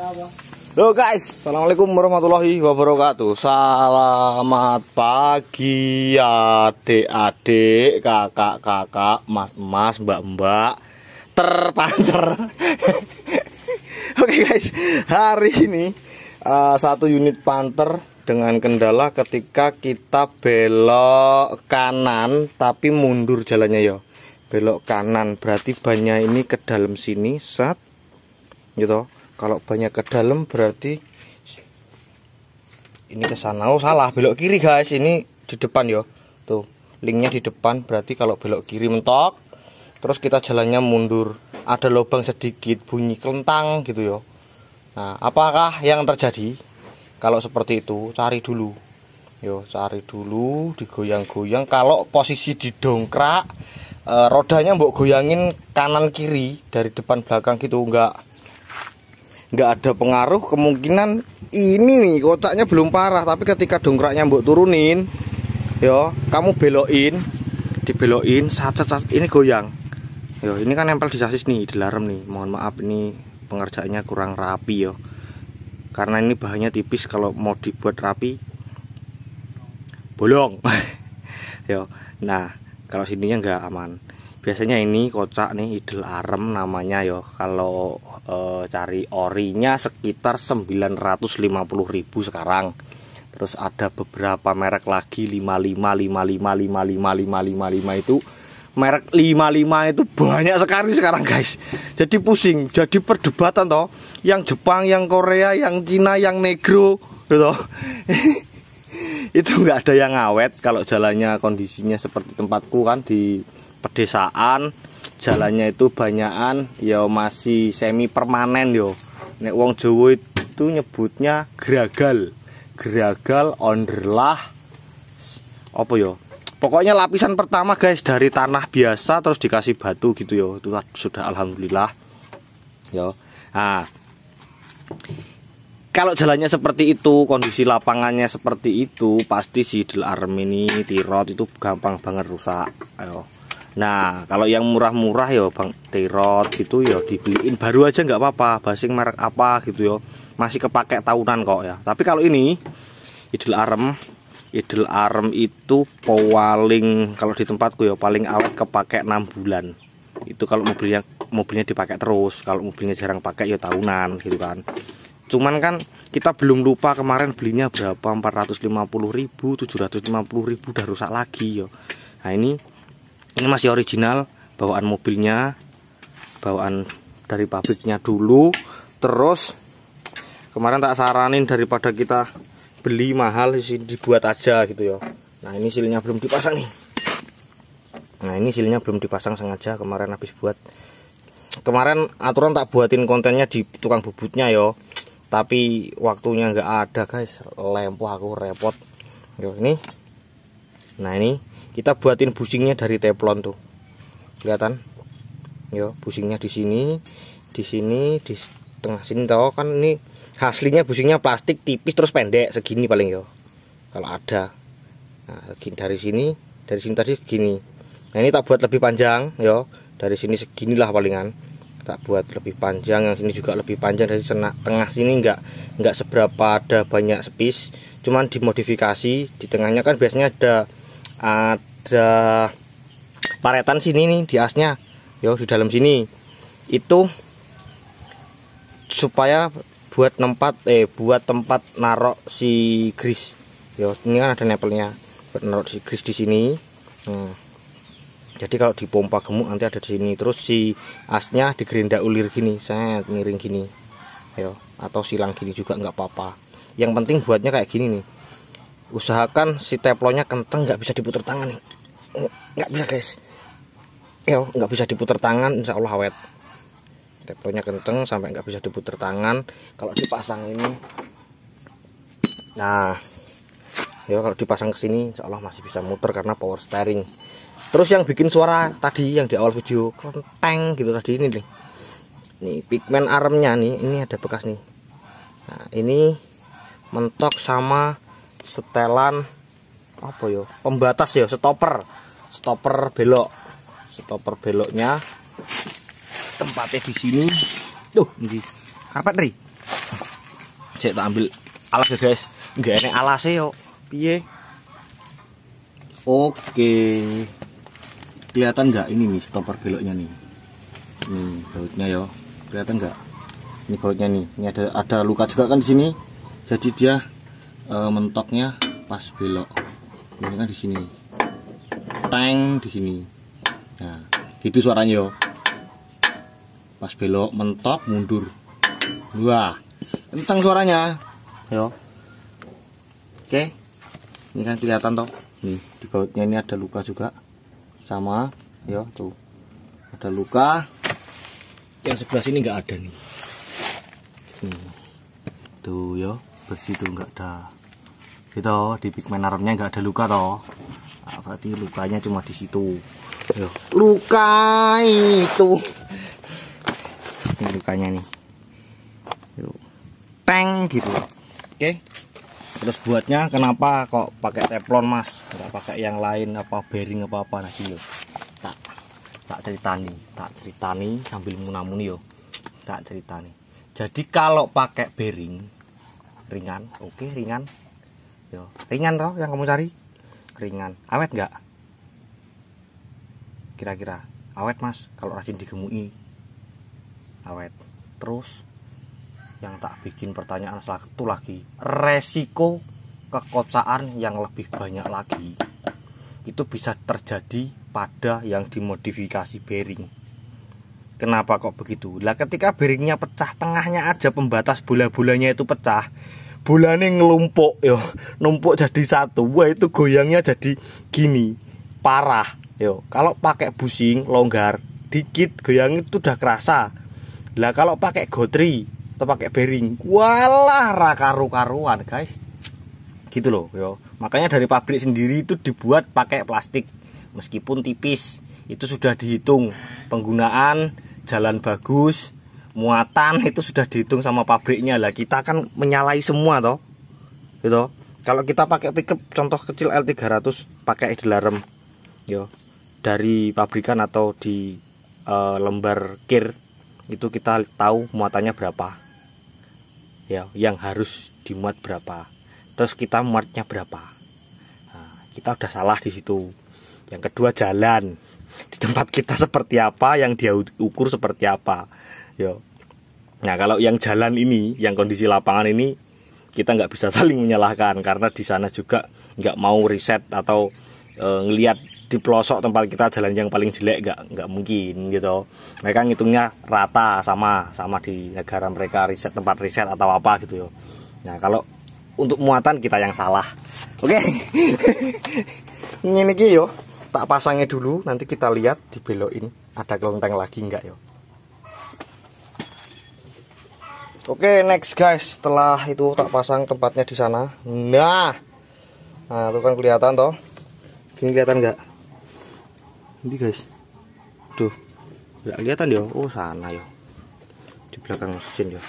Halo guys, assalamualaikum warahmatullahi wabarakatuh. Selamat pagi adik-adik, kakak-kakak, mas-mas, mbak-mbak, terpancer. Oke guys, hari ini uh, satu unit panter dengan kendala ketika kita belok kanan tapi mundur jalannya yo, Belok kanan berarti banyak ini ke dalam sini, set gitu kalau banyak ke dalam berarti ini ke sana oh salah belok kiri guys ini di depan yo tuh linknya di depan berarti kalau belok kiri mentok terus kita jalannya mundur ada lubang sedikit bunyi kelentang gitu yo nah apakah yang terjadi kalau seperti itu cari dulu yo cari dulu digoyang-goyang kalau posisi didongkrak e, rodanya mbok goyangin kanan kiri dari depan belakang gitu enggak nggak ada pengaruh kemungkinan ini nih kotaknya belum parah tapi ketika dongkraknya mbok turunin yo kamu belokin dibelokin saat saat ini goyang yo ini kan nempel di sasis nih dilarem nih mohon maaf ini pengerjaannya kurang rapi yo karena ini bahannya tipis kalau mau dibuat rapi bolong yo nah kalau sininya nggak aman biasanya ini kocak nih idel arem namanya yo kalau e, cari orinya sekitar 950.000 sekarang terus ada beberapa merek lagi 55 55 55 55 55 itu merek 55 itu banyak sekali sekarang guys jadi pusing jadi perdebatan toh yang Jepang yang Korea yang Cina yang negro gitu itu nggak ada yang awet kalau jalannya kondisinya seperti tempatku kan di pedesaan jalannya itu banyakan ya masih semi permanen yo nek wong Jawa itu nyebutnya geragal geragal onderlah apa yo pokoknya lapisan pertama guys dari tanah biasa terus dikasih batu gitu yo itu sudah alhamdulillah yo nah kalau jalannya seperti itu, kondisi lapangannya seperti itu, pasti si Del Arm ini, Tirot itu gampang banget rusak. Ayo. Nah, kalau yang murah-murah ya Bang Tirot gitu ya dibeliin baru aja nggak apa-apa, basing merek apa gitu ya. Masih kepakai tahunan kok ya. Tapi kalau ini Idul Arem, Idul Arem itu paling kalau di tempatku ya paling awet kepakai 6 bulan. Itu kalau mobilnya mobilnya dipakai terus, kalau mobilnya jarang pakai ya tahunan gitu kan. Cuman kan kita belum lupa kemarin belinya berapa 450.000, 750.000 udah rusak lagi ya. Nah, ini ini masih original bawaan mobilnya bawaan dari pabriknya dulu terus kemarin tak saranin daripada kita beli mahal dibuat aja gitu ya nah ini silnya belum dipasang nih nah ini silnya belum dipasang sengaja kemarin habis buat kemarin aturan tak buatin kontennya di tukang bubutnya yo ya. tapi waktunya nggak ada guys lempuh aku repot yo ini nah ini kita buatin busingnya dari teflon tuh kelihatan Yo, busingnya di sini di sini di tengah sini tau kan ini hasilnya busingnya plastik tipis terus pendek segini paling yo kalau ada nah, dari sini dari sini tadi segini nah ini tak buat lebih panjang yo dari sini seginilah palingan tak buat lebih panjang yang sini juga lebih panjang dari senak tengah sini enggak enggak seberapa ada banyak space cuman dimodifikasi di tengahnya kan biasanya ada ada paretan sini nih di asnya yo di dalam sini itu supaya buat tempat eh buat tempat narok si gris yo ini kan ada nepelnya buat narok si gris di sini hmm. jadi kalau dipompa gemuk nanti ada di sini terus si asnya digerinda ulir gini saya miring gini yo atau silang gini juga nggak apa-apa yang penting buatnya kayak gini nih usahakan si teflonnya kenteng nggak bisa diputar tangan nih nggak bisa guys ya nggak bisa diputar tangan insya Allah awet teflonnya kenteng sampai nggak bisa diputar tangan kalau dipasang ini nah ya kalau dipasang ke sini insya Allah masih bisa muter karena power steering terus yang bikin suara tadi yang di awal video kenteng gitu tadi ini nih nih pigmen armnya nih ini ada bekas nih nah ini mentok sama setelan apa yo ya? pembatas yo ya, stopper stopper belok stopper beloknya tempatnya di sini tuh ini karpet nih cek tak ambil alas ya guys nggak enak alas yo piye oke kelihatan nggak ini nih stopper beloknya nih ini bautnya yo kelihatan nggak ini bautnya nih ini ada ada luka juga kan di sini jadi dia e, mentoknya pas belok ini kan di sini tank di sini nah gitu suaranya yo pas belok mentok mundur wah tentang suaranya yo oke ini kan kelihatan toh nih di bautnya ini ada luka juga sama yo tuh ada luka yang sebelah sini nggak ada nih Nih. tuh yo bersih tuh nggak ada gitu di pigmen armnya nggak ada luka toh nah, berarti lukanya cuma di situ Yo. Iya. luka itu ini lukanya nih Yo. teng gitu oke terus buatnya kenapa kok pakai teflon mas nggak pakai yang lain apa bearing apa apa nah gitu tak tak ceritani tak ceritani sambil munamuni yo tak ceritani jadi kalau pakai bearing ringan oke ringan yo ringan toh yang kamu cari ringan awet nggak kira-kira awet mas kalau rajin digemui awet terus yang tak bikin pertanyaan satu lagi resiko kekocaan yang lebih banyak lagi itu bisa terjadi pada yang dimodifikasi bearing kenapa kok begitu lah ketika bearingnya pecah tengahnya aja pembatas bola-bolanya itu pecah Bulannya ngelumpuk yo numpuk jadi satu wah itu goyangnya jadi gini parah yo kalau pakai busing longgar dikit goyang itu udah kerasa lah kalau pakai gotri atau pakai bearing walah rakaru karuan guys gitu loh yo makanya dari pabrik sendiri itu dibuat pakai plastik meskipun tipis itu sudah dihitung penggunaan jalan bagus muatan itu sudah dihitung sama pabriknya lah kita kan menyalai semua toh gitu kalau kita pakai pickup contoh kecil L300 pakai dilarem yo dari pabrikan atau di e, lembar kir itu kita tahu muatannya berapa ya yang harus dimuat berapa terus kita muatnya berapa nah, kita udah salah di situ yang kedua jalan di tempat kita seperti apa yang dia ukur seperti apa yo, nah kalau yang jalan ini yang kondisi lapangan ini kita nggak bisa saling menyalahkan karena di sana juga nggak mau riset atau e, ngelihat di pelosok tempat kita jalan yang paling jelek nggak nggak mungkin gitu mereka ngitungnya rata sama sama di negara mereka riset tempat riset atau apa gitu yo, nah kalau untuk muatan kita yang salah oke okay. ini yo tak pasangnya dulu nanti kita lihat di belok ada kelenteng lagi nggak yo Oke, next guys. Setelah itu tak pasang tempatnya di sana. Nah. Nah, itu kan kelihatan toh. Sini kelihatan nggak? Ini guys. Tuh. Nggak kelihatan ya? Oh, sana ya. Di belakang mesin ya.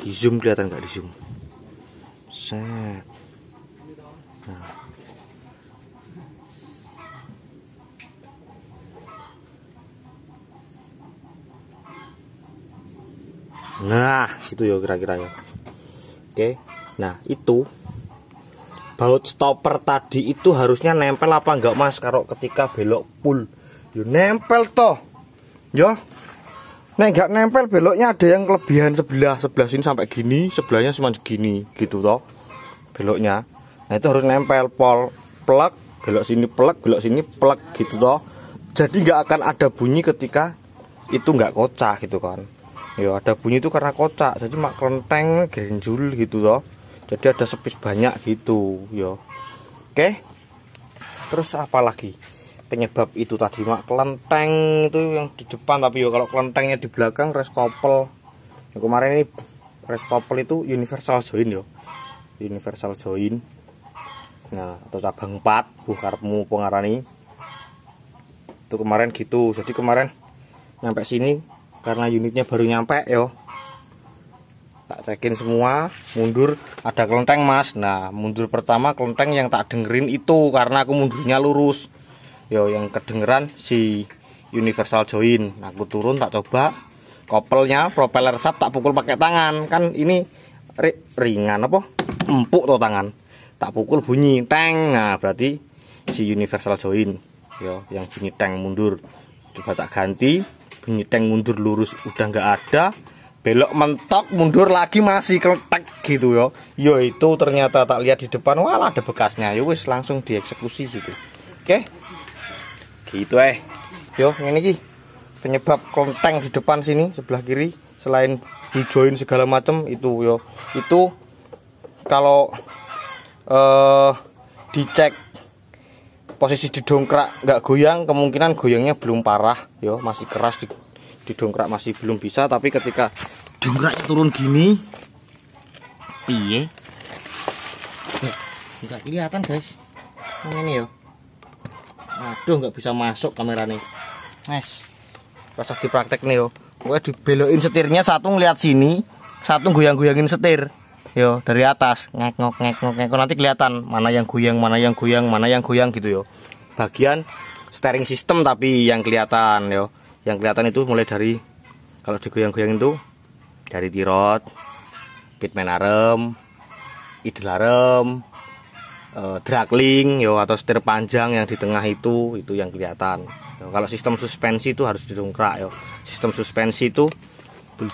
Di zoom kelihatan nggak di zoom? Set. Nah. Nah, situ ya kira-kira ya. Oke. Nah, itu baut stopper tadi itu harusnya nempel apa enggak Mas kalau ketika belok pull? Yo nempel toh. Yo. Nah, enggak nempel beloknya ada yang kelebihan sebelah, sebelah sini sampai gini, sebelahnya cuma segini gitu toh. Beloknya. Nah, itu harus nempel pol plek, belok sini plek, belok sini plek gitu toh. Jadi nggak akan ada bunyi ketika itu nggak kocak gitu kan ya ada bunyi itu karena kocak jadi mak kelenteng grenjul gitu loh jadi ada sepis banyak gitu yo ya. oke terus apa lagi penyebab itu tadi mak kelenteng itu yang di depan tapi yo ya, kalau kelentengnya di belakang res kopel yang kemarin ini res kopel itu universal join yo ya. universal join nah atau cabang 4 buh karepmu pengarani itu kemarin gitu jadi kemarin nyampe sini karena unitnya baru nyampe yo tak cekin semua mundur ada kelenteng mas nah mundur pertama kelenteng yang tak dengerin itu karena aku mundurnya lurus yo yang kedengeran si universal join nah, aku turun tak coba kopelnya propeller sap tak pukul pakai tangan kan ini ri ringan apa empuk tuh tangan tak pukul bunyi teng nah berarti si universal join yo yang bunyi teng mundur coba tak ganti Bengiteng mundur lurus udah nggak ada. Belok mentok mundur lagi masih keletek gitu yo. Yo itu ternyata tak lihat di depan walah ada bekasnya. Yo wis langsung dieksekusi gitu. Oke. Okay? Gitu eh. Yo ini sih Penyebab konteng di depan sini sebelah kiri selain join segala macam itu yo. Itu kalau eh uh, dicek posisi didongkrak nggak goyang kemungkinan goyangnya belum parah yo masih keras di didongkrak masih belum bisa tapi ketika dongkraknya turun gini piye eh, nggak kelihatan guys Ini ini yo aduh nggak bisa masuk kamera nih nice pas dipraktek nih yo gue dibelokin setirnya satu ngeliat sini satu goyang-goyangin setir yo dari atas ngek ngok ngek nanti kelihatan mana yang goyang mana yang goyang mana yang goyang gitu yo bagian steering system tapi yang kelihatan yo yang kelihatan itu mulai dari kalau digoyang-goyang itu dari tirot pitman arem idel arem e, link yo atau setir panjang yang di tengah itu itu yang kelihatan yo, kalau sistem suspensi itu harus didongkrak yo sistem suspensi itu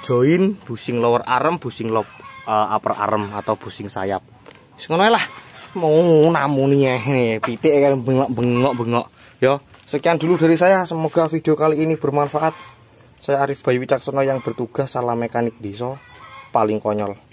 join, busing lower arm, busing uh, upper arm atau pusing sayap Sekarang lah mau namun nih pitik kan bengok bengok bengok ya sekian dulu dari saya semoga video kali ini bermanfaat saya Arif Bayu Wicaksono yang bertugas salah mekanik diesel paling konyol